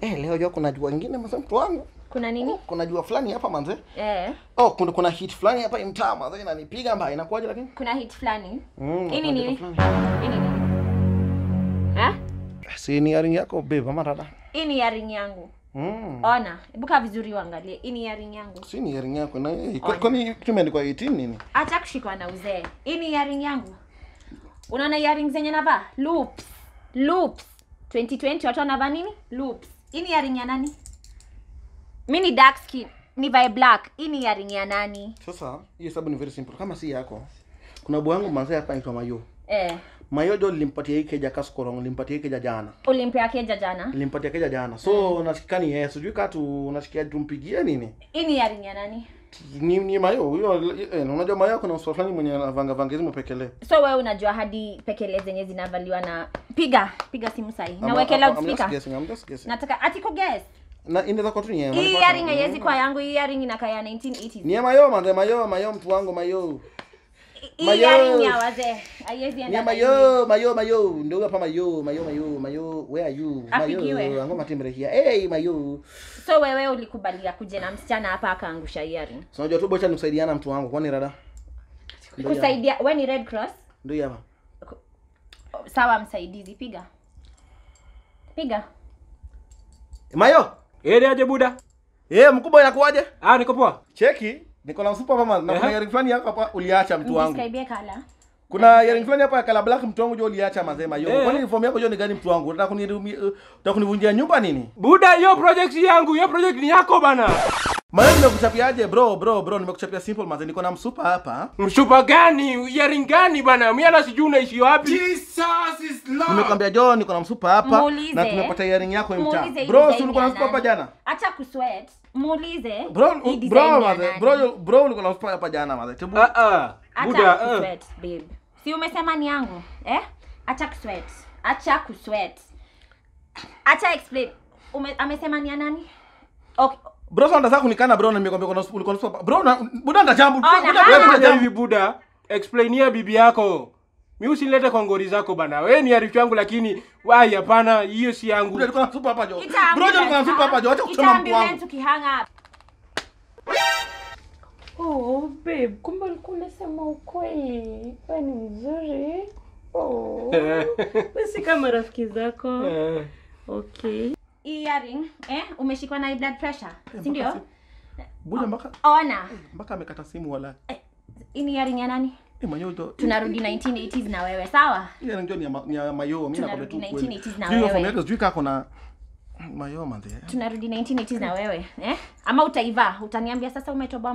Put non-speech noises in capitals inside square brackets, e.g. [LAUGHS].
Leo jua kuna jua ingine mzee, mtu wangu. Kuna nini? Oh, kuna jua fulani hapa manze. Eh. Oh, kuna kuna hit fulani hapa imtaa manze inanipiga mbaya. Inakuwaje lakini? Kuna hit fulani. Mm, ini nini? Ini nini? Ha? Si ni yaring yako babe ama dada? Ini yaring yangu. Mm. Ona, buka vizuri uangalie. Hii ni earring yangu. Si ni earring yako na eh, kwani kitu imeandikwa 18 nini? Acha kushikwa na uzee. Hii ni earring yangu. Unaona earring zenye navaa? Loops. Loops. 2020 watu wanava nini? Loops. Hii ni earring ya nani? Mimi ni dark skin. Ni vibe black. Hii ni earring ya nani? Sasa, hiyo sababu ni very simple. Kama si yako. Kuna bwangu mzee hapa anaitwa Mayo. Eh mayojo limpatia ikeja kaskorong limpatia ikeja jana ulimpea keja jana limpatia keja jana so mm. nasikia ni yeye sijui tu nasikia tumpigie nini ini yarini ya nani ni, ni mayo hiyo eh, unajua mayo kuna msichana fulani mwenye vanga vanga hizo pekele so wewe unajua hadi pekele zenye zinavaliwa na piga piga simu sahi na weke loud speaker guessing, I'm nataka atiko guess na inaweza kwa tu ni yeye hii earring haiwezi kwa yangu hii earring inakaa ya 1980 ni mayo mayo mayo mtu wangu mayo mayo mayo mayo ndio hapa mayo mayo mayo mayo where are you mayo ngoma timbre here hey mayo so wewe ulikubalia kuja na msichana hapa akaangusha hiari so unajua tu bocha nikusaidiana mtu wangu kwani rada kusaidia wewe ni red cross ndio hapa sawa msaidizi piga piga mayo ere aje buda eh mkubwa inakuaje ah niko poa cheki niko na mfupa na kuna earring fulani hapa uliacha mtu wangu. Kuna yaring fulani hapa kala black mtu wangu jo uliacha mazema yo. Yeah. Kwani uniform yako jo ni gani mtu wangu? Unataka kunirumia, uh, unataka kunivunjia nyumba nini? Buda, hiyo project yangu, hiyo project ni yako bana. Maana nimekuchapiaje bro bro bro, nimekuchapia simple manze, niko na msupa hapa. Msupa gani? Yarin gani bana? Mimi hata sijui unaishi wapi. Jesus is Lord. Nimekwambia John, niko na msupa hapa Mulize. na tumepata yaring yako ya mtaa. Bro, si ulikuwa na msupa hapa jana? Acha kusweat. Muulize. Bro, bro, maze, bro, bro, ulikuwa na msupa hapa jana maze. Tebu. Ah ah. Buda. Kusweat, ah. babe. Si umesema ni yangu? Eh? Acha kusweat. Acha kusweat. Acha explain. Ume, amesema ni ya nani? Okay. Bro unataka kunikana bro na nimekwambia kuna ulikuwa unasupa. Bro na buda nda jambo. Oh, wewe hivi buda. Explainia bibi yako. Mimi usinilete kwa ngori zako bana. Wewe ni harifu yangu lakini wai hapana hiyo si yangu. Bro alikuwa anasupa hapa jo. Bro jo alikuwa hapa jo. Acha kuchoma mtu wangu. Oh babe, kumbe ulikuwa unasema ukweli. Wewe ni mzuri. Oh. [LAUGHS] Wewe si kama rafiki zako. Eh. Okay earring eh, umeshikwa na blood pressure, eh, si ndio? Bwana oh, mpaka ona oh, eh, mpaka amekata simu wala eh, ini earring ya nani? Eh, manyoto. Tunarudi 1980s na wewe, sawa? Ile ndio ni ya, ni ya mayo, mimi nakwambia tu kweli. ndio from na juu kako na mayo manzi. Tunarudi 1980s na wewe, eh? Ama utaiva utaniambia sasa umetoboa